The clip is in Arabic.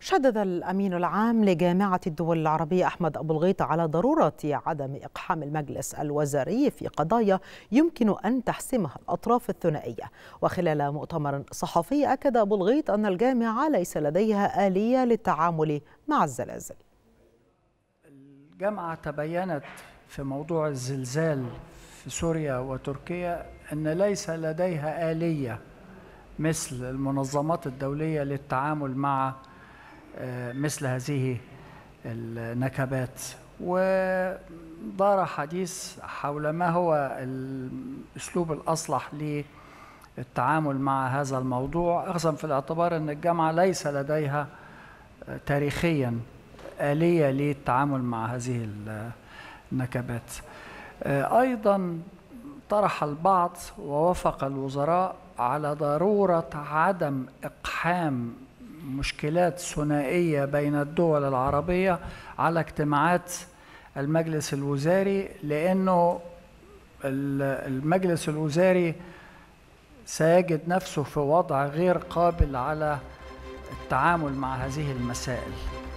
شدد الأمين العام لجامعة الدول العربية أحمد أبو الغيط على ضرورة عدم إقحام المجلس الوزاري في قضايا يمكن أن تحسمها الأطراف الثنائية وخلال مؤتمر صحفي أكد أبو الغيط أن الجامعة ليس لديها آلية للتعامل مع الزلازل الجامعة تبينت في موضوع الزلزال في سوريا وتركيا أن ليس لديها آلية مثل المنظمات الدولية للتعامل مع مثل هذه النكبات ودار حديث حول ما هو الأسلوب الأصلح للتعامل مع هذا الموضوع أخذا في الاعتبار أن الجامعة ليس لديها تاريخيا آلية للتعامل مع هذه النكبات أيضا طرح البعض ووافق الوزراء على ضرورة عدم إقحام مشكلات ثنائية بين الدول العربية على اجتماعات المجلس الوزاري لأنه المجلس الوزاري سيجد نفسه في وضع غير قابل على التعامل مع هذه المسائل